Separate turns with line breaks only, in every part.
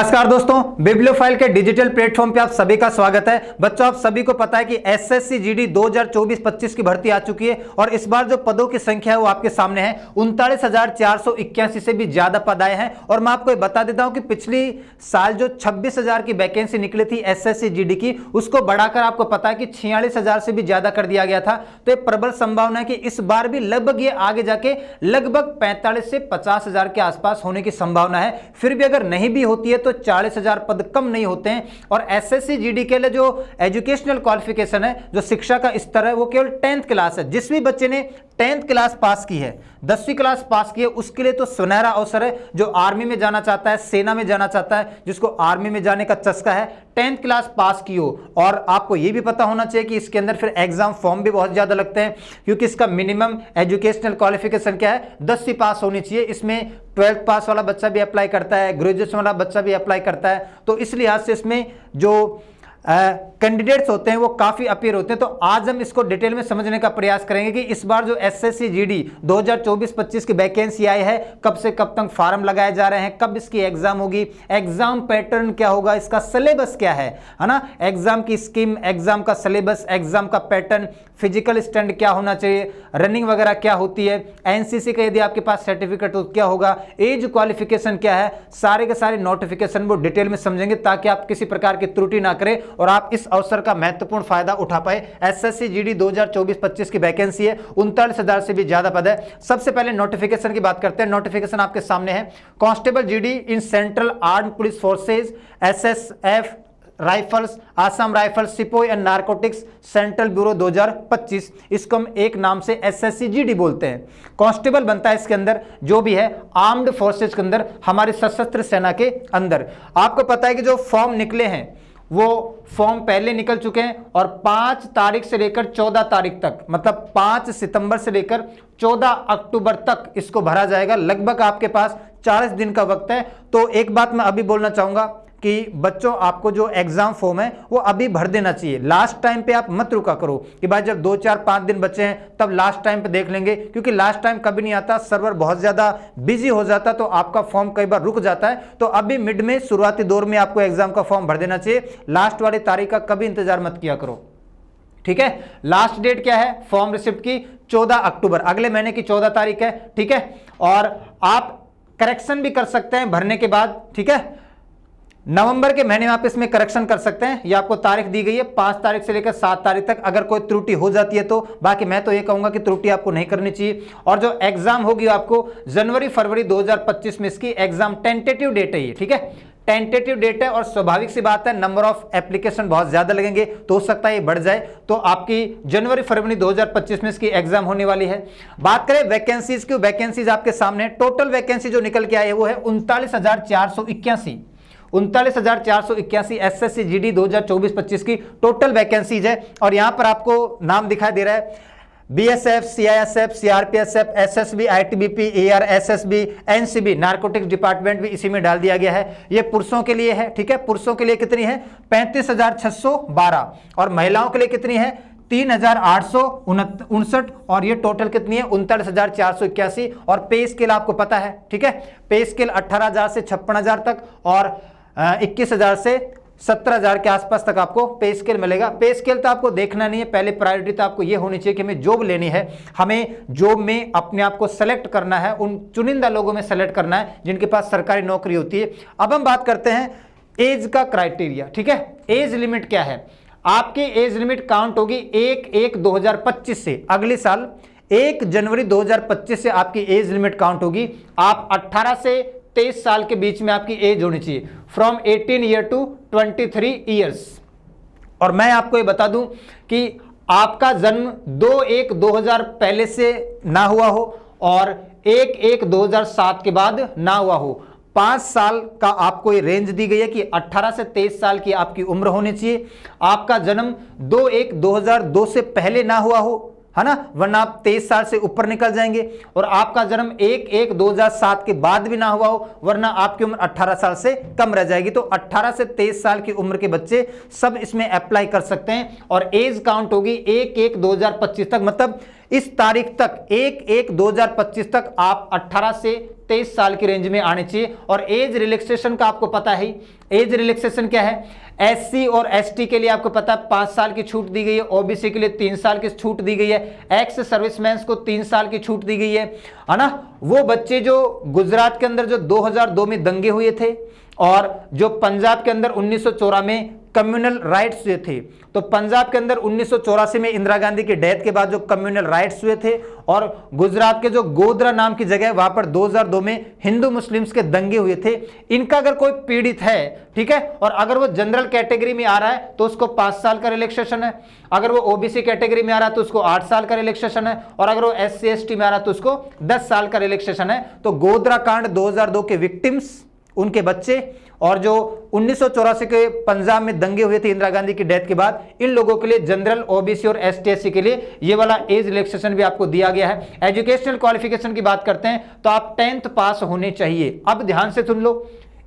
नमस्कार दोस्तों बिब्लियोफाइल के डिजिटल प्लेटफॉर्म पे आप सभी का स्वागत है बच्चों आप सभी को पता है कि एसएससी जीडी 2024-25 की भर्ती आ चुकी है और इस बार जो पदों की संख्या है वो आपके सामने है उनतालीस से भी ज्यादा पद आए हैं और मैं आपको बता देता हूं कि पिछली साल जो छब्बीस की वैकेंसी निकली थी एस एस की उसको बढ़ाकर आपको पता है कि छियालीस से भी ज्यादा कर दिया गया था तो एक प्रबल संभावना है कि इस बार भी लगभग ये आगे जाके लगभग पैंतालीस से पचास के आसपास होने की संभावना है फिर भी अगर नहीं भी होती है तो तो चालीस हजार पद कम नहीं होते हैं और एस एस के लिए जो एजुकेशनल क्वालिफिकेशन है जो शिक्षा का स्तर है वो केवल टेंथ क्लास है जिस भी बच्चे ने टेंथ क्लास पास की है दसवीं क्लास पास की है उसके लिए तो सुनहरा अवसर है जो आर्मी में जाना चाहता है सेना में जाना चाहता है जिसको आर्मी में जाने का चस्का है टेंथ क्लास पास की हो और आपको ये भी पता होना चाहिए कि इसके अंदर फिर एग्जाम फॉर्म भी बहुत ज़्यादा लगते हैं क्योंकि इसका मिनिमम एजुकेशनल क्वालिफिकेशन क्या है दसवीं पास होनी चाहिए इसमें ट्वेल्थ पास वाला बच्चा भी अप्लाई करता है ग्रेजुएशन वाला बच्चा भी अप्लाई करता है तो इस लिहाज से इसमें जो कैंडिडेट्स होते हैं वो काफ़ी अपीयर होते हैं तो आज हम इसको डिटेल में समझने का प्रयास करेंगे कि इस बार जो S S C G D दो हज़ार चौबीस पच्चीस की वैकेंसी आई है कब से कब तक फार्म लगाए जा रहे हैं कब इसकी एग्ज़ाम होगी एग्ज़ाम पैटर्न क्या होगा इसका सिलेबस क्या है है ना एग्ज़ाम की स्कीम एग्ज़ाम का सिलेबस एग्ज़ाम का पैटर्न फिजिकल स्टैंड क्या होना चाहिए रनिंग वगैरह क्या होती है एन सी सी का यदि आपके पास सर्टिफिकेट हो क्या होगा एज क्वालिफिकेशन क्या है सारे के सारे नोटिफिकेशन वो डिटेल में समझेंगे ताकि आप किसी प्रकार की त्रुटि ना करें और आप इस अवसर का महत्वपूर्ण फायदा उठा पाए एस एसएससी जीडी 2024-25 की वैकेंसी है उनतालीस हजार से भी ज्यादा पद है सबसे पहले नोटिफिकेशन की बात करते हैं नोटिफिकेशन आपके सामने है constable GD in central arm police forces SSF rifles Assam rifles sepoy and narcotics central bureau 2025 इसको हम एक नाम से एसएससी जीडी बोलते हैं कांस्टेबल बनता है इसके अंदर जो भी है आर्म्ड फोर्सेज के अंदर हमारी सशस्त्र सेना के अंदर आपको पता है कि जो फॉर्म निकले हैं वो फॉर्म पहले निकल चुके हैं और पाँच तारीख से लेकर चौदह तारीख तक मतलब पाँच सितंबर से लेकर चौदह अक्टूबर तक इसको भरा जाएगा लगभग आपके पास चालीस दिन का वक्त है तो एक बात मैं अभी बोलना चाहूँगा कि बच्चों आपको जो एग्जाम फॉर्म है वो अभी भर देना चाहिए लास्ट टाइम पे आप मत रुका करो कि भाई जब दो चार पांच दिन बचे हैं तब लास्ट टाइम पे देख लेंगे क्योंकि लास्ट टाइम कभी नहीं आता सर्वर बहुत ज़्यादा बिजी हो जाता तो आपका फॉर्म कई बार रुक जाता है तो अभी मिड में शुरुआती दौर में आपको एग्जाम का फॉर्म भर देना चाहिए लास्ट वाली तारीख का कभी इंतजार मत किया करो ठीक है लास्ट डेट क्या है फॉर्म रिसिप्ट की 14 अक्टूबर अगले महीने की 14 तारीख है ठीक है और आप करेक्शन भी कर सकते हैं भरने के बाद ठीक है नवंबर के महीने में आप इसमें करेक्शन कर सकते हैं ये आपको तारीख दी गई है पांच तारीख से लेकर सात तारीख तक अगर कोई त्रुटि हो जाती है तो बाकी मैं तो ये कहूंगा कि त्रुटि आपको नहीं करनी चाहिए और जो एग्जाम होगी आपको जनवरी फरवरी 2025 में इसकी एग्जाम टेंटेटिव डेट है ये ठीक है टेंटेटिव डेट है और स्वाभाविक सी बात है नंबर ऑफ एप्लीकेशन बहुत ज़्यादा लगेंगे तो हो सकता है ये बढ़ जाए तो आपकी जनवरी फरवरी 2025 में इसकी एग्जाम होने वाली है बात करें वैकेंसीज की वैकेंसीज आपके सामने टोटल वैकेंसी जो निकल के आई है वो है उनतालीस उनतालीस हजार चार सौ इक्यासी S S C G D दो हजार चौबीस पच्चीस की टोटल वैकेंसीज है और यहां पर आपको नाम दिखाई दे रहा है B S F C I S F C R P S F S S B I T B P A R S S B N C B narcotics department भी इसी में डाल दिया गया है ये पुरुषों के लिए है ठीक है पुरुषों के लिए कितनी है पैंतीस हजार छह सौ बारह और महिलाओं के लिए कितनी है तीन हजार आठ सौ उनसठ और ये टोटल कितनी है उनतालीस हजार चार सौ इक्यासी और पे स्केल आपको पता है ठीक है पे स्केल अट्ठारह हजार से छप्पन हजार तक और इक्कीस हज़ार से सत्तर हज़ार के आसपास तक आपको पे स्केल मिलेगा पे स्केल तो आपको देखना नहीं है पहले प्रायोरिटी तो आपको ये होनी चाहिए कि हमें जॉब लेनी है हमें जॉब में अपने आप को सेलेक्ट करना है उन चुनिंदा लोगों में सेलेक्ट करना है जिनके पास सरकारी नौकरी होती है अब हम बात करते हैं एज का क्राइटेरिया ठीक है एज लिमिट क्या है आपकी एज लिमिट काउंट होगी एक एक पच्चीस से अगले साल एक जनवरी पच्चीस से आपकी एज लिमिट काउंट होगी आप अट्ठारह से तेईस साल के बीच में आपकी एज होनी चाहिए फ्रॉम 18 ईयर टू 23 ईयर्स और मैं आपको ये बता दूं कि आपका जन्म दो एक 2000 पहले से ना हुआ हो और एक एक 2007 के बाद ना हुआ हो पाँच साल का आपको ये रेंज दी गई है कि 18 से 23 साल की आपकी उम्र होनी चाहिए आपका जन्म दो एक 2002 से पहले ना हुआ हो है ना वरना आप तेईस साल से ऊपर निकल जाएंगे और आपका जन्म एक एक दो हजार सात के बाद भी ना हुआ हो वरना आपकी उम्र 18 साल से कम रह जाएगी तो 18 से तेईस साल की उम्र के बच्चे सब इसमें अप्लाई कर सकते हैं और एज काउंट होगी एक एक पच्चीस तक मतलब इस तारीख तक एक एक 2025 तक आप 18 से 23 साल की रेंज में आने चाहिए और एज रिलैक्सेशन का आपको पता है एज रिलैक्सेशन क्या है एससी और एसटी के लिए आपको पता है पाँच साल की छूट दी गई है ओबीसी के लिए तीन साल की छूट दी गई है एक्स सर्विसमैन को तीन साल की छूट दी गई है है ना वो बच्चे जो गुजरात के अंदर जो 2002 में दंगे हुए थे और जो पंजाब के अंदर उन्नीस में कम्युनल राइट्स हुए थे तो पंजाब के अंदर उन्नीस में इंदिरा गांधी की डेथ के बाद जो कम्युनल राइट्स हुए थे और गुजरात के जो गोदरा नाम की जगह वहां पर 2002 में हिंदू मुस्लिम्स के दंगे हुए थे इनका अगर कोई पीड़ित है ठीक है और अगर वो जनरल कैटेगरी में आ रहा है तो उसको पांच साल का रिलेक्सेशन है अगर वो ओबीसी कैटेगरी में आ रहा है तो उसको आठ साल का रिलेक्सेशन है और अगर वो एस सी में आ रहा है तो उसको दस साल का रिलेक्सेशन है तो गोदरा कांड दो के विक्टिम्स उनके बच्चे और जो उन्नीस के पंजाब में दंगे हुए थे इंदिरा गांधी की डेथ के बाद इन लोगों के लिए जनरल ओबीसी और एसटीएससी के लिए ये वाला एज रिलेक्सेशन भी आपको दिया गया है एजुकेशनल क्वालिफिकेशन की बात करते हैं तो आप टेंथ पास होने चाहिए अब ध्यान से सुन लो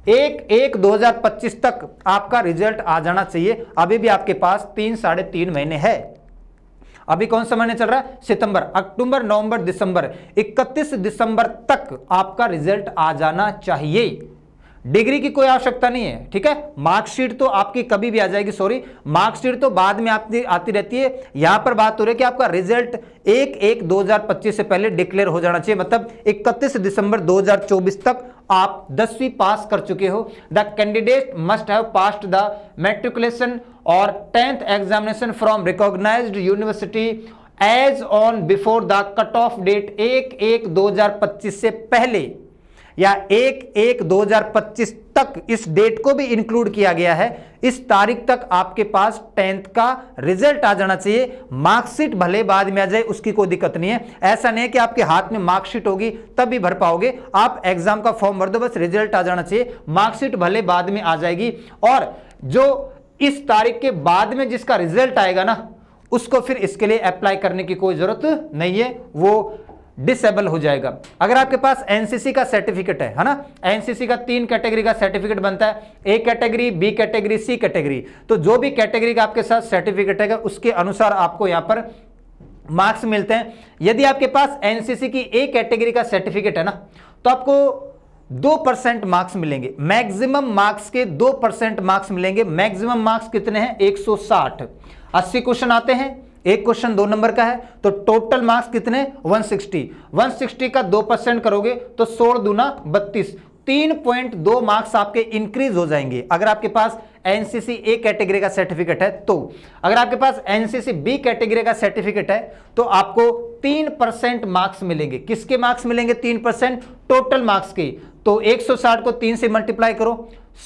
एक एक 2025 तक आपका रिजल्ट आ जाना चाहिए अभी भी आपके पास तीन साढ़े तीन महीने है अभी कौन सा महीने चल रहा है सितंबर अक्टूबर नवंबर दिसंबर 31 दिसंबर तक आपका रिजल्ट आ जाना चाहिए डिग्री की कोई आवश्यकता नहीं है ठीक है मार्कशीट तो आपकी कभी भी आ जाएगी सॉरी मार्कशीट तो बाद में आती आती रहती है यहां पर बात हो रही है कि आपका रिजल्ट एक एक 2025 से पहले डिक्लेयर हो जाना चाहिए मतलब 31 दिसंबर 2024 तक आप दसवीं पास कर चुके हो the candidate must have passed the matriculation और tenth examination from recognise university age on before the cut off date एक एक पच्चीस से पहले या एक एक 2025 तक इस डेट को भी इंक्लूड किया गया है इस तारीख तक आपके पास टेंथ का रिजल्ट आ जाना चाहिए मार्कशीट भले बाद में आ जाए उसकी कोई दिक्कत नहीं है ऐसा नहीं है कि आपके हाथ में मार्कशीट होगी तब भी भर पाओगे आप एग्जाम का फॉर्म भर दो बस रिजल्ट आ जाना चाहिए मार्कशीट भले बाद में आ जाएगी और जो इस तारीख के बाद में जिसका रिजल्ट आएगा ना उसको फिर इसके लिए अप्लाई करने की कोई ज़रूरत नहीं है वो डिसेबल हो जाएगा अगर आपके पास एनसीसी का सर्टिफिकेट है है ना एनसीसी का तीन कैटेगरी का सर्टिफिकेट बनता है A category B category C category तो जो भी कैटेगरी का आपके साथ सर्टिफिकेट है उसके अनुसार आपको यहां पर मार्क्स मिलते हैं यदि आपके पास एनसीसी की ए कैटेगरी का सर्टिफिकेट है ना तो आपको दो परसेंट मार्क्स मिलेंगे मैक्सिमम मार्क्स के दो परसेंट मार्क्स मिलेंगे मैक्सिमम मार्क्स कितने हैं 160 80 क्वेश्चन आते हैं एक क्वेश्चन दो नंबर का है तो टोटल मार्क्स कितने 160 160 का दो परसेंट करोगे तो सोलह दूना बत्तीस तीन पॉइंट दो मार्क्स आपके इंक्रीज हो जाएंगे अगर आपके पास एनसीसी ए कैटेगरी का सर्टिफिकेट है तो अगर आपके पास एनसीसी बी कैटेगरी का सर्टिफिकेट है तो आपको तीन परसेंट मार्क्स मिलेंगे किसके मार्क्स मिलेंगे तीन परसेंट टोटल मार्क्स के तो 160 को तीन से मल्टीप्लाई करो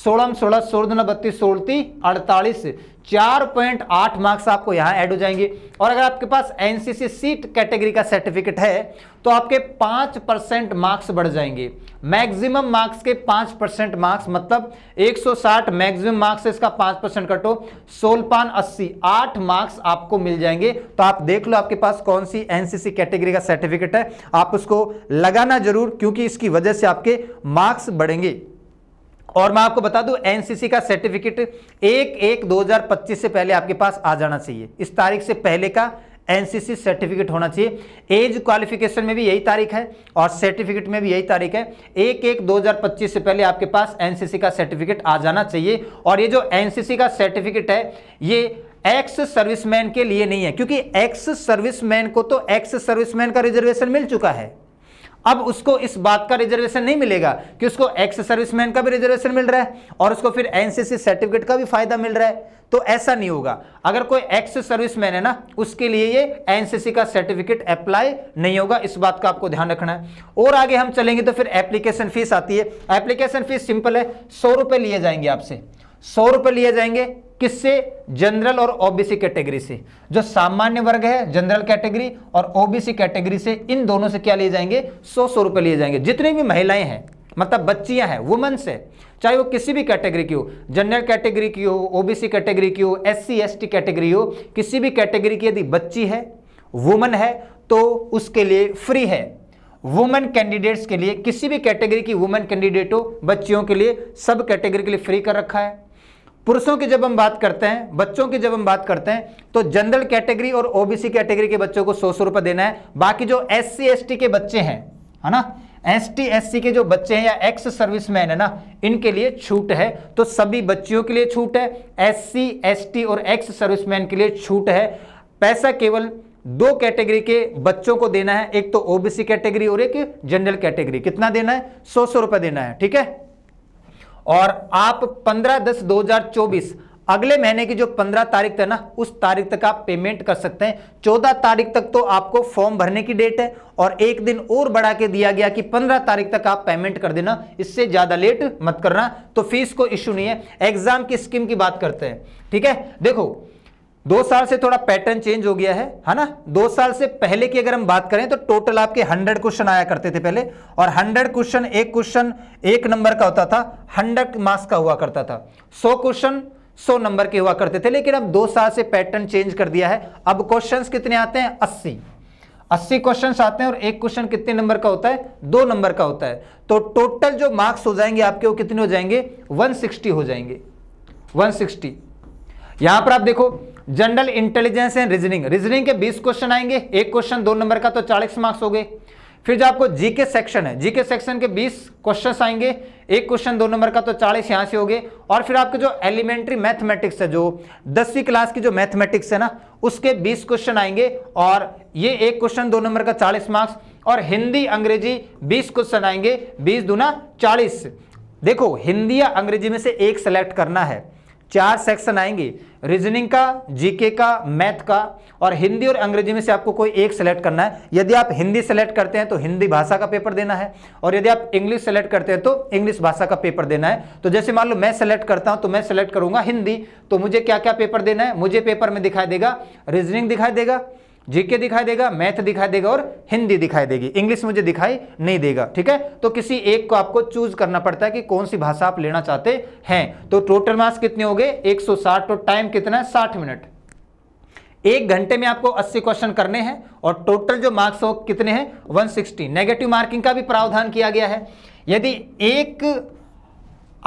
सोलह सोलह सोलह दूना बत्तीस सोलती अड़तालीस चार पॉइंट आठ मार्क्स आपको यहाँ ऐड हो जाएंगे और अगर आपके पास एनसीसी सीट कैटेगरी का सर्टिफिकेट है तो आपके पाँच परसेंट मार्क्स बढ़ जाएंगे मैक्सिमम मार्क्स के पाँच परसेंट मार्क्स मतलब 160 मैक्सिमम मार्क्स से इसका पाँच परसेंट कटो सोलपान अस्सी आठ मार्क्स आपको मिल जाएंगे तो आप देख लो आपके पास कौन सी एनसीसी कैटेगरी का सर्टिफिकेट है आप उसको लगाना जरूर क्योंकि इसकी वजह से आपके मार्क्स बढ़ेंगे और मैं आपको बता दूं एनसीसी का सर्टिफिकेट एक एक 2025 से पहले आपके पास आ जाना चाहिए इस तारीख से पहले का एनसीसी सर्टिफिकेट होना चाहिए एज क्वालिफिकेशन में भी यही तारीख है और सर्टिफिकेट में भी यही तारीख है एक एक 2025 से पहले आपके पास एनसीसी का सर्टिफिकेट आ जाना चाहिए और ये जो एनसीसी का सर्टिफिकेट है ये एक्स सर्विसमैन के लिए नहीं है क्योंकि एक्स सर्विसमैन को तो एक्स सर्विसमैन का रिजर्वेशन मिल चुका है अब उसको इस बात का रिजर्वेशन नहीं मिलेगा कि उसको एक्स सर्विसमैन का भी रिजर्वेशन मिल रहा है और उसको फिर एनसीसी सर्टिफिकेट का भी फायदा मिल रहा है तो ऐसा नहीं होगा अगर कोई एक्स सर्विसमैन है ना उसके लिए ये एनसीसी का सर्टिफिकेट अप्लाई नहीं होगा इस बात का आपको ध्यान रखना है और आगे हम चलेंगे तो फिर एप्लीकेशन फीस आती है एप्लीकेशन फीस सिंपल है सौ रुपए लिए जाएंगे आपसे सौ रुपए लिए जाएंगे किससे जनरल और ओबीसी कैटेगरी से जो सामान्य वर्ग है जनरल कैटेगरी और ओबीसी कैटेगरी से इन दोनों से क्या लिए जाएंगे सौ सौ रुपए लिए जाएंगे जितनी भी महिलाएं हैं मतलब बच्चियां हैं वुमेन्स है चाहे वो किसी भी कैटेगरी की हो जनरल कैटेगरी की हो ओबीसी कैटेगरी की हो एस टी कैटेगरी हो किसी भी कैटेगरी की यदि बच्ची है वुमन है तो उसके लिए फ्री है वुमेन कैंडिडेट्स के लिए किसी भी कैटेगरी की वुमेन कैंडिडेट हो बच्चियों के लिए सब कैटेगरी के लिए फ्री कर रखा है पुरुषों की जब हम बात करते हैं बच्चों की जब हम बात करते हैं तो जनरल कैटेगरी और ओबीसी कैटेगरी के बच्चों को सौ सौ रुपए देना है बाकी जो एस सी के बच्चे हैं है ना एस टी एस के जो बच्चे हैं या एक्स सर्विसमैन है ना इनके लिए छूट है तो सभी बच्चियों के लिए छूट है एस सी एस और एक्स सर्विसमैन के लिए छूट है पैसा केवल दो कैटेगरी के बच्चों को देना है एक तो ओबीसी कैटेगरी और एक जनरल कैटेगरी कितना देना है सौ सौ रुपए देना है ठीक है और आप 15 दस 2024 अगले महीने की जो 15 तारीख तक ना उस तारीख तक आप पेमेंट कर सकते हैं 14 तारीख तक तो आपको फॉर्म भरने की डेट है और एक दिन और बढ़ा के दिया गया कि 15 तारीख तक आप पेमेंट कर देना इससे ज़्यादा लेट मत करना तो फीस को इश्यू नहीं है एग्जाम की स्कीम की बात करते हैं ठीक है देखो दो साल से थोड़ा पैटर्न चेंज हो गया है है ना दो साल से पहले की अगर हम बात करें तो टोटल आपके हंड्रेड क्वेश्चन आया करते थे पहले और हंड्रेड क्वेश्चन एक क्वेश्चन एक नंबर का होता था हंड्रेड मार्क्स का हुआ करता था सौ क्वेश्चन सौ नंबर के हुआ करते थे लेकिन अब दो साल से पैटर्न चेंज कर दिया है अब क्वेश्चन कितने आते हैं अस्सी अस्सी क्वेश्चन आते हैं और एक क्वेश्चन कितने नंबर का होता है दो नंबर का होता है तो टोटल जो मार्क्स हो जाएंगे आपके वो कितने हो जाएंगे वन हो जाएंगे वन यहां पर आप देखो general intelligence and reasoning reasoning के 20 क्वेश्चन आएंगे एक क्वेश्चन दो नंबर का तो 40 मार्क्स हो गए फिर जो आपको जीके सेक्शन है जीके सेक्शन के 20 क्वेश्चन आएंगे एक क्वेश्चन दो नंबर का तो 40 यहां से हो गए और फिर आपके जो एलिमेंट्री मैथमेटिक्स है जो दसवीं क्लास की जो मैथमेटिक्स है ना उसके 20 क्वेश्चन आएंगे और ये एक क्वेश्चन दो नंबर का 40 मार्क्स और हिंदी अंग्रेजी 20 क्वेश्चन आएंगे बीस दूना चालीस देखो हिंदी या अंग्रेजी में से एक सेलेक्ट करना है चार सेक्शन आएंगे रीजनिंग का जीके का मैथ का और हिंदी और अंग्रेजी में से आपको कोई एक सेलेक्ट करना है यदि आप हिंदी सेलेक्ट करते हैं तो हिंदी भाषा का पेपर देना है और यदि आप इंग्लिश सेलेक्ट करते हैं तो इंग्लिश भाषा का पेपर देना है तो जैसे मान लो मैं सेलेक्ट करता हूं तो मैं सेलेक्ट करूंगा हिंदी तो मुझे क्या क्या पेपर देना है मुझे पेपर में दिखाई देगा रीजनिंग दिखाई देगा जीके दिखाई देगा मैथ दिखाई देगा और हिंदी दिखाई देगी इंग्लिश मुझे दिखाई नहीं देगा ठीक है तो किसी एक को आपको चूज करना पड़ता है कि कौन सी भाषा आप लेना चाहते हैं तो टोटल मार्क्स कितने हो गए 160 तो टाइम कितना है साठ मिनट एक घंटे में आपको 80 क्वेश्चन करने हैं और टोटल जो मार्क्स हो कितने हैं 160 नेगेटिव मार्किंग का भी प्रावधान किया गया है यदि एक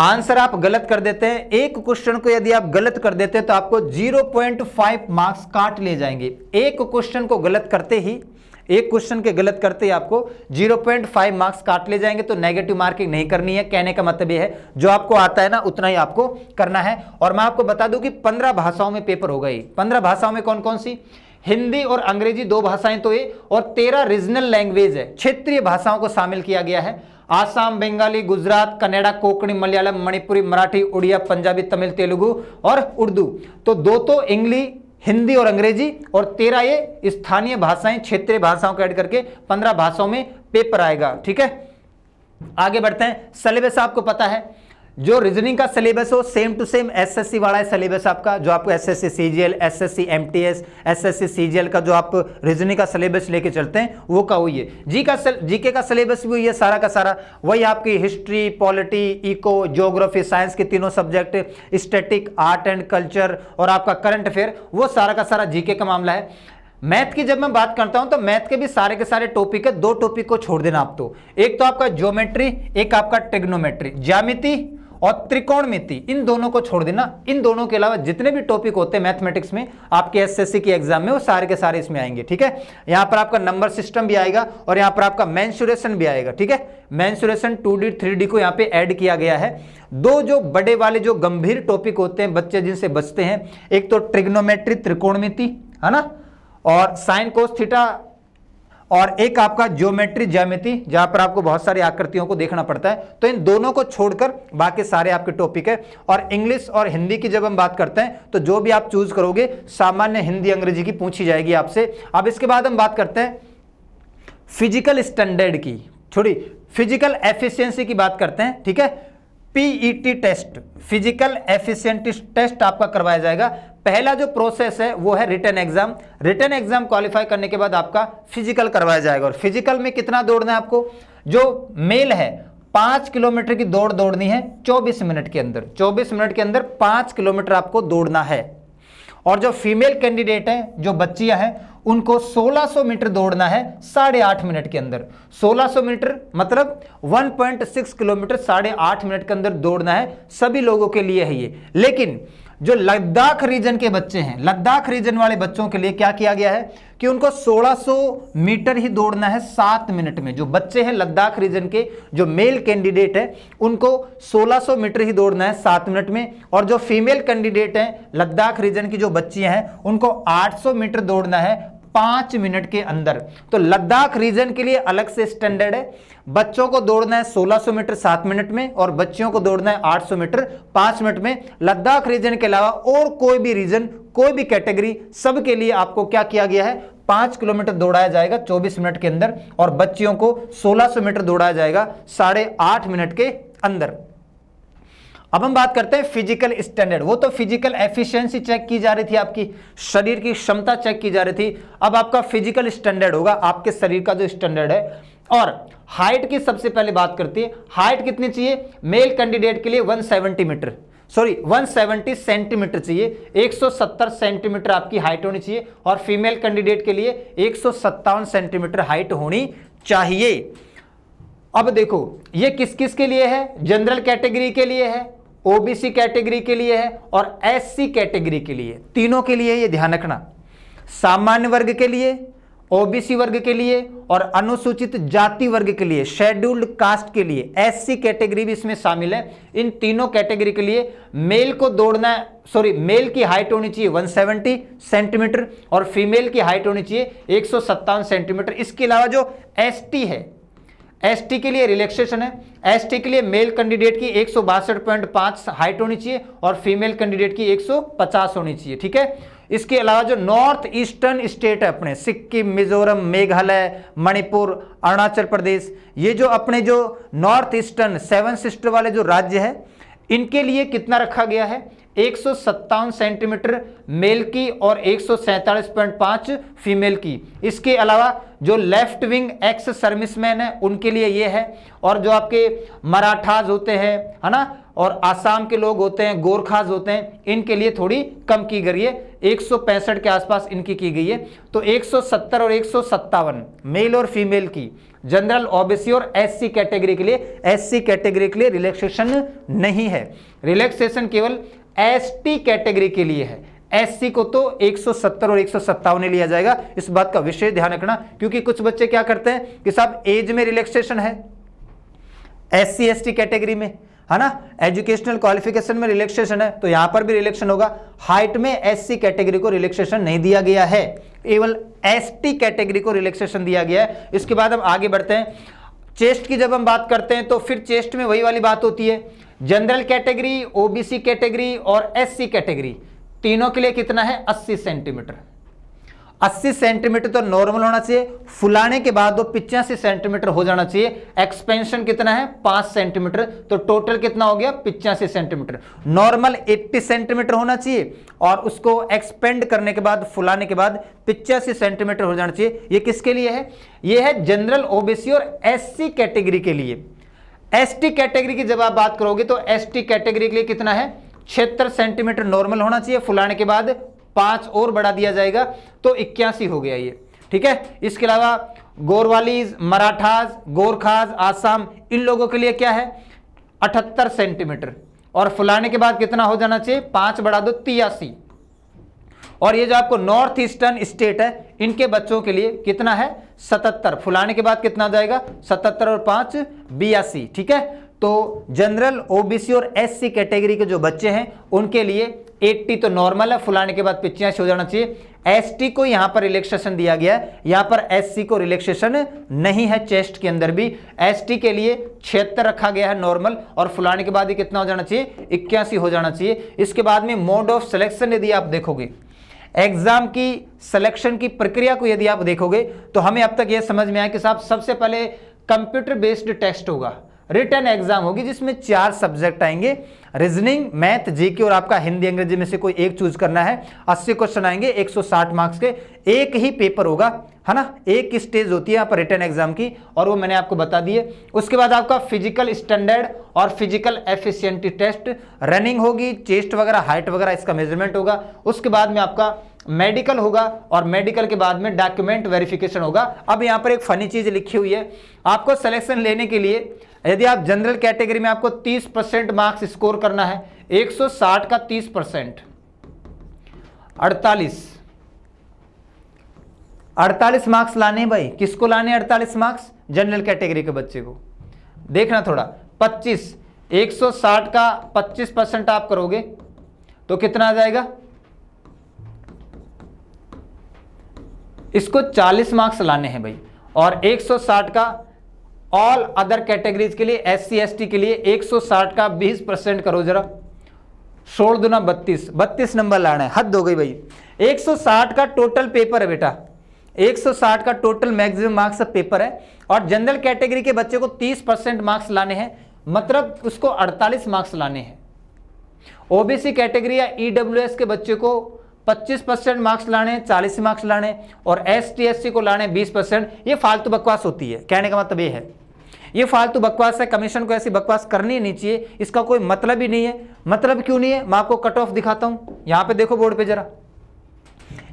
आंसर आप गलत कर देते हैं एक क्वेश्चन को यदि आप गलत कर देते हैं तो आपको 0.5 मार्क्स काट ले जाएंगे एक क्वेश्चन को गलत करते ही एक क्वेश्चन के गलत करते ही आपको 0.5 मार्क्स काट ले जाएंगे तो नेगेटिव मार्किंग नहीं करनी है कहने का मतलब यह है जो आपको आता है ना उतना ही आपको करना है और मैं आपको बता दूं कि पंद्रह भाषाओं में पेपर होगा ये पंद्रह भाषाओं में कौन कौन सी हिंदी और अंग्रेजी दो भाषाएं तो ये और तेरह रीजनल लैंग्वेज है क्षेत्रीय भाषाओं को शामिल किया गया है आसाम बंगाली गुजरात कन्नड़ा कोकणी मलयालम मणिपुरी मराठी उड़िया पंजाबी तमिल तेलुगु और उर्दू तो दो तो इंग्ली हिंदी और अंग्रेजी और तेरह ये स्थानीय भाषाएं क्षेत्रीय भाषाओं को ऐड करके पंद्रह भाषाओं में पेपर आएगा ठीक है आगे बढ़ते हैं सिलेबस आपको पता है जो रीजनिंग का सिलेबस हो सेम टू सेम एसएससी वाला है सिलेबस आपका जो आपको SSC CGL SSC MTS SSC CGL का जो आप रीजनिंग का सिलेबस लेके चलते हैं वो का वही है जी का जीके का सिलेबस भी वही है सारा का सारा वही आपकी history polity eco geography science के तीनों subject static art and culture और आपका करंट अफेयर वो सारा का सारा जीके का मामला है मैथ की जब मैं बात करता हूं तो मैथ के भी सारे के सारे टॉपिक है दो टॉपिक को छोड़ देना आप तो एक तो आपका ज्योमेट्री एक आपका टेग्नोमेट्री ज्यामिति और त्रिकोणमिति इन दोनों को छोड़ देना इन दोनों के अलावा जितने भी टॉपिक होते हैं मैथमेटिक्स में आपके एसएससी के एग्जाम में वो सारे के सारे इसमें आएंगे ठीक है यहां पर आपका नंबर सिस्टम भी आएगा और यहां पर आपका मैंसुरेशन भी आएगा ठीक है mensuration two D three D को यहां पर एड किया गया है दो जो बड़े वाले जो गंभीर टॉपिक होते हैं बच्चे जिनसे बचते हैं एक तो ट्रिग्नोमेट्री त्रिकोणमिति है ना और साइन कोस थीटा और एक आपका ज्योमेट्री ज्यामिति जहां पर आपको बहुत सारी आकृतियों को देखना पड़ता है तो इन दोनों को छोड़कर बाकी सारे आपके टॉपिक है और इंग्लिश और हिंदी की जब हम बात करते हैं तो जो भी आप चूज करोगे सामान्य हिंदी अंग्रेजी की पूछी जाएगी आपसे अब इसके बाद हम बात करते हैं फिजिकल स्टैंडर्ड की छोड़ी फिजिकल एफिशियंसी की बात करते हैं ठीक है PET test physical efficiency test आपका करवाया जाएगा पहला जो प्रोसेस है वो है written exam written exam qualify करने के बाद आपका फिजिकल करवाया जाएगा और फिजिकल में कितना दौड़ना है आपको जो मेल है पांच किलोमीटर की दौड़ दौड़नी है चौबीस मिनट के अंदर चौबीस मिनट के अंदर पांच किलोमीटर आपको दौड़ना है और जो फीमेल कैंडिडेट हैं जो बच्चियां हैं उनको 1600 मीटर दौड़ना है साढ़े आठ मिनट के अंदर 1600 मीटर मतलब 1.6 किलोमीटर साढ़े आठ मिनट के अंदर दौड़ना है सभी लोगों के लिए है ये लेकिन जो लद्दाख रीजन के बच्चे हैं लद्दाख रीजन वाले बच्चों के लिए क्या किया गया है कि उनको 1600 मीटर ही दौड़ना है सात मिनट में जो बच्चे हैं लद्दाख रीजन के जो मेल कैंडिडेट है उनको 1600 मीटर ही दौड़ना है सात मिनट में और जो फीमेल कैंडिडेट हैं लद्दाख रीजन की जो बच्चियां हैं उनको 800 मीटर दौड़ना है पांच मिनट के अंदर तो लद्दाख रीजन के लिए अलग से स्टैंडर्ड है बच्चों को दौड़ना है 1600 मीटर सात मिनट में और बच्चियों को दौड़ना है 800 मीटर पांच मिनट में लद्दाख रीजन के अलावा और कोई भी रीजन कोई भी कैटेगरी सबके लिए आपको क्या किया गया है पांच किलोमीटर दौड़ाया जाएगा 24 मिनट के अंदर और बच्चियों को 1600 मीटर दौड़ाया जाएगा साढ़े आठ मिनट के अंदर अब हम बात करते हैं फिजिकल स्टैंडर्ड वो तो फिजिकल एफिशिएंसी चेक की जा रही थी आपकी शरीर की क्षमता चेक की जा रही थी अब आपका फिजिकल स्टैंडर्ड होगा आपके शरीर का जो स्टैंडर्ड है और हाइट की सबसे पहले बात करती है हाइट कितनी चाहिए मेल कैंडिडेट के लिए 170 मीटर सॉरी 170 सेंटीमीटर चाहिए 170 सेंटीमीटर आपकी हाइट होनी चाहिए और फीमेल कैंडिडेट के लिए एक सेंटीमीटर हाइट होनी चाहिए अब देखो ये किस किस के लिए है जनरल कैटेगरी के लिए है ओबीसी कैटेगरी के लिए है और एससी कैटेगरी के लिए तीनों के लिए ये ध्यान रखना सामान्य वर्ग के लिए ओबीसी वर्ग के लिए और अनुसूचित जाति वर्ग के लिए शेड्यूल्ड कास्ट के लिए एससी कैटेगरी भी इसमें शामिल है इन तीनों कैटेगरी के लिए मेल को दौड़ना सॉरी मेल की हाइट होनी चाहिए 170 सेंटीमीटर और फीमेल की हाइट होनी चाहिए एक सेंटीमीटर इसके अलावा जो एसटी है एसटी के लिए रिलैक्सेशन है एसटी के लिए मेल कैंडिडेट की एक हाइट होनी चाहिए और फीमेल कैंडिडेट की 150 होनी चाहिए ठीक है इसके अलावा जो नॉर्थ ईस्टर्न स्टेट है अपने सिक्किम मिजोरम मेघालय मणिपुर अरुणाचल प्रदेश ये जो अपने जो नॉर्थ ईस्टर्न सेवन सिस्टर वाले जो राज्य है इनके लिए कितना रखा गया है एक सेंटीमीटर मेल की और एक फीमेल की इसके अलावा जो लेफ्ट विंग एक्स सर्विसमैन है उनके लिए ये है और जो आपके मराठाज होते हैं है ना और आसाम के लोग होते हैं गोरखाज होते हैं इनके लिए थोड़ी कम की गई है एक के आसपास इनकी की गई है तो 170 और एक मेल और फीमेल की जनरल ओबीसी और एससी कैटेगरी के लिए एससी कैटेगरी के लिए रिलैक्सेशन नहीं है रिलैक्सेशन केवल एसटी कैटेगरी के लिए है एससी को तो 170 और एक ने लिया जाएगा इस बात का विशेष ध्यान रखना क्योंकि कुछ बच्चे क्या करते हैं कि साहब एज में रिलैक्सेशन है एस सी कैटेगरी में है ना एजुकेशनल क्वालिफिकेशन में रिलैक्सेशन है तो यहां पर भी रिलैक्सेशन होगा हाइट में एस कैटेगरी को रिलैक्सेशन नहीं दिया गया है एवल एस कैटेगरी को रिलैक्सेशन दिया गया है इसके बाद हम आगे बढ़ते हैं चेस्ट की जब हम बात करते हैं तो फिर चेस्ट में वही वाली बात होती है जनरल कैटेगरी ओबीसी कैटेगरी और एससी कैटेगरी तीनों के लिए कितना है 80 सेंटीमीटर 80 सेंटीमीटर तो नॉर्मल होना चाहिए फुलाने के बाद वो तो पिचासी सेंटीमीटर हो जाना चाहिए एक्सपेंशन कितना है 5 सेंटीमीटर तो टोटल कितना हो गया पिचासी सेंटीमीटर नॉर्मल 80 सेंटीमीटर होना चाहिए और उसको एक्सपेंड करने के बाद फुलाने के बाद पिचासी सेंटीमीटर हो जाना चाहिए ये किसके लिए है ये है जनरल ओबीसी और एस कैटेगरी के लिए एस कैटेगरी की जब आप बात करोगे तो एस कैटेगरी के लिए कितना है छिहत्तर सेंटीमीटर नॉर्मल होना चाहिए फुलाने के बाद पांच और बढ़ा दिया जाएगा तो इक्यासी हो गया ये ठीक है इसके अलावा गोरवालीज मराठाज गोरखाज आसाम इन लोगों के लिए क्या है अठहत्तर सेंटीमीटर और फुलाने के बाद कितना हो जाना चाहिए पांच बढ़ा दो तियासी और ये जो आपको नॉर्थ ईस्टर्न स्टेट है इनके बच्चों के लिए कितना है सतहत्तर फुलाने के बाद कितना जाएगा सतहत्तर और पांच बयासी ठीक है तो जनरल ओबीसी और एससी कैटेगरी के जो बच्चे हैं उनके लिए 80 तो नॉर्मल है फुलाने के बाद पिचासी हो जाना चाहिए एसटी को यहां पर रिलैक्सेशन दिया गया है यहां पर एससी को रिलैक्सेशन नहीं है चेस्ट के अंदर भी एसटी के लिए छिहत्तर रखा गया है नॉर्मल और फुलाने के बाद ही कितना हो जाना चाहिए इक्यासी हो जाना चाहिए इसके बाद में मोड ऑफ सिलेक्शन यदि आप देखोगे एग्जाम की सिलेक्शन की प्रक्रिया को यदि आप देखोगे तो हमें अब तक यह समझ में आया कि साहब सबसे पहले कंप्यूटर बेस्ड टेस्ट होगा रिटर्न एग्जाम होगी जिसमें चार सब्जेक्ट आएंगे रीजनिंग मैथ जीके और आपका हिंदी अंग्रेजी में से कोई एक चूज करना है अस्सी क्वेश्चन आएंगे 160 मार्क्स के एक ही पेपर होगा है ना एक स्टेज होती है रिटर्न एग्जाम की और वो मैंने आपको बता दिए उसके बाद आपका फिजिकल स्टैंडर्ड और फिजिकल एफिशियंटी टेस्ट रनिंग होगी चेस्ट वगैरह हाइट वगैरह इसका मेजरमेंट होगा उसके बाद में आपका मेडिकल होगा और मेडिकल के बाद में डॉक्यूमेंट वेरिफिकेशन होगा अब यहाँ पर एक फनी चीज़ लिखी हुई है आपको सिलेक्शन लेने के लिए यदि आप जनरल कैटेगरी में आपको 30 परसेंट मार्क्स स्कोर करना है 160 का 30 परसेंट अड़तालीस अड़तालीस मार्क्स लाने भाई किसको लाने अड़तालीस मार्क्स जनरल कैटेगरी के बच्चे को देखना थोड़ा 25 160 का 25 परसेंट आप करोगे तो कितना आ जाएगा इसको 40 मार्क्स लाने हैं भाई और 160 का ऑल अदर कैटेगरीज के लिए एस सी के लिए 160 का 20 परसेंट करो जरा सोलह दुना बत्तीस बत्तीस नंबर लाना है हद हो गई भाई 160 का टोटल पेपर है बेटा 160 का टोटल मैक्सिमम मार्क्स पेपर है और जनरल कैटेगरी के बच्चे को 30 परसेंट मार्क्स लाने हैं मतलब उसको 48 मार्क्स लाने हैं ओबीसी कैटेगरी या एस e के बच्चे को 25 परसेंट मार्क्स लाने चालीस मार्क्स लाने और एस टी को लाने 20 परसेंट ये फालतू बकवास होती है कहने का मतलब ये है ये फालतू बकवास है कमीशन को ऐसी बकवास करनी नहीं चाहिए इसका कोई मतलब ही नहीं है मतलब क्यों नहीं है मैं आपको कट ऑफ दिखाता हूं यहाँ पे देखो बोर्ड पे जरा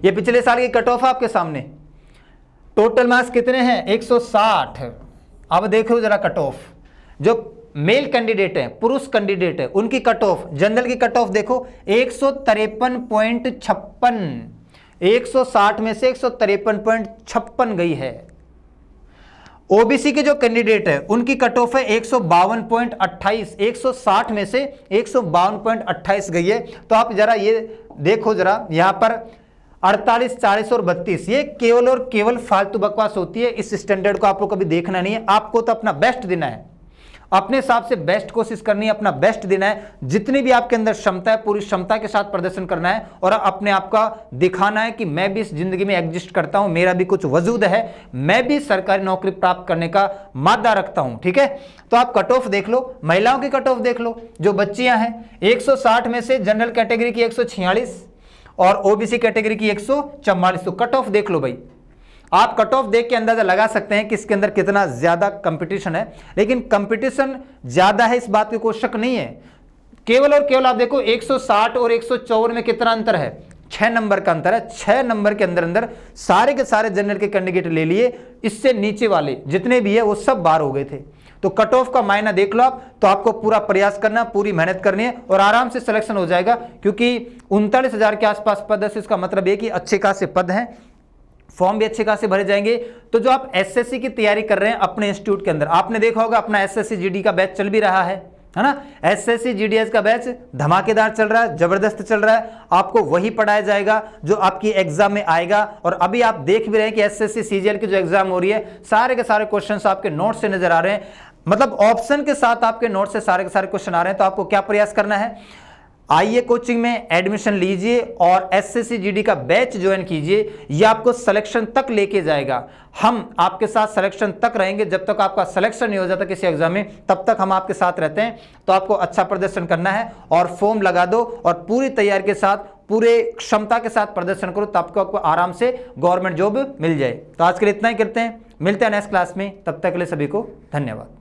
ये पिछले साल की कट ऑफ है आपके सामने टोटल मार्क्स कितने हैं 160 अब देखो जरा कट ऑफ जो मेल कैंडिडेट है पुरुष कैंडिडेट है उनकी कट ऑफ जनरल की कट ऑफ देखो एक सौ पॉइंट छप्पन एक सौ साठ में से एक सौ पॉइंट छप्पन गई है ओबीसी के जो कैंडिडेट है उनकी कट ऑफ है एक सौ बावन पॉइंट अट्ठाईस एक सौ साठ में से एक सौ बावन पॉइंट गई है तो आप जरा ये देखो जरा यहाँ पर अड़तालीस चालीस और बत्तीस ये केवल और केवल फालतू बकवास होती है इस स्टैंडर्ड को आपको कभी देखना नहीं है आपको तो अपना बेस्ट देना है अपने हिसाब से बेस्ट कोशिश करनी है अपना बेस्ट देना है जितनी भी आपके अंदर क्षमता है पूरी क्षमता के साथ प्रदर्शन करना है और अपने आप का दिखाना है कि मैं भी इस जिंदगी में एग्जिस्ट करता हूं मेरा भी कुछ वजूद है मैं भी सरकारी नौकरी प्राप्त करने का मादा रखता हूं ठीक है तो आप कट ऑफ देख लो महिलाओं की कट ऑफ देख लो जो बच्चियां हैं एक में से जनरल कैटेगरी की एक और ओबीसी कैटेगरी की 144 तो कट ऑफ देख लो भाई आप कट ऑफ देख के अंदाजा लगा सकते हैं कि इसके अंदर कितना ज्यादा कंपटीशन है लेकिन कंपटीशन ज्यादा है इस बात की कोई शक नहीं है केवल और केवल आप देखो 160 और एक में कितना अंतर है छह नंबर का अंतर है छह नंबर के अंदर अंदर सारे के सारे जनरल के कैंडिडेट ले लिए इससे नीचे वाले जितने भी है वो सब बार हो गए थे तो कट ऑफ का मायना देख लो आप तो आपको पूरा प्रयास करना पूरी मेहनत करनी है और आराम से सिलेक्शन हो जाएगा क्योंकि उनतालीस के आसपास पद है तो इसका मतलब ये कि अच्छे खासे पद हैं फॉर्म भी अच्छे खासे भरे जाएंगे तो जो आप एसएससी की तैयारी कर रहे हैं अपने इंस्टीट्यूट के अंदर आपने देखा होगा अपना एसएससी जीडी का बैच चल भी रहा है है ना एसएससी जीडीएस का बैच धमाकेदार चल रहा है जबरदस्त चल रहा है आपको वही पढ़ाया जाएगा जो आपकी एग्जाम में आएगा और अभी आप देख भी रहे हैं कि एस सीजीएल की जो एग्जाम हो रही है सारे के सारे क्वेश्चन आपके नोट से नजर आ रहे हैं मतलब ऑप्शन के साथ आपके नोट से सारे के सारे क्वेश्चन आ रहे हैं तो आपको क्या प्रयास करना है आइए कोचिंग में एडमिशन लीजिए और एस एस का बैच ज्वाइन कीजिए यह आपको सिलेक्शन तक लेके जाएगा हम आपके साथ सिलेक्शन तक रहेंगे जब तक आपका सिलेक्शन नहीं हो जाता किसी एग्जाम में तब तक हम आपके साथ रहते हैं तो आपको अच्छा प्रदर्शन करना है और फॉर्म लगा दो और पूरी तैयारी के साथ पूरे क्षमता के साथ प्रदर्शन करो तब को आपको आराम से गवर्नमेंट जॉब मिल जाए तो आज के लिए इतना ही करते हैं मिलते हैं नेक्स्ट क्लास में तब तक के लिए सभी को धन्यवाद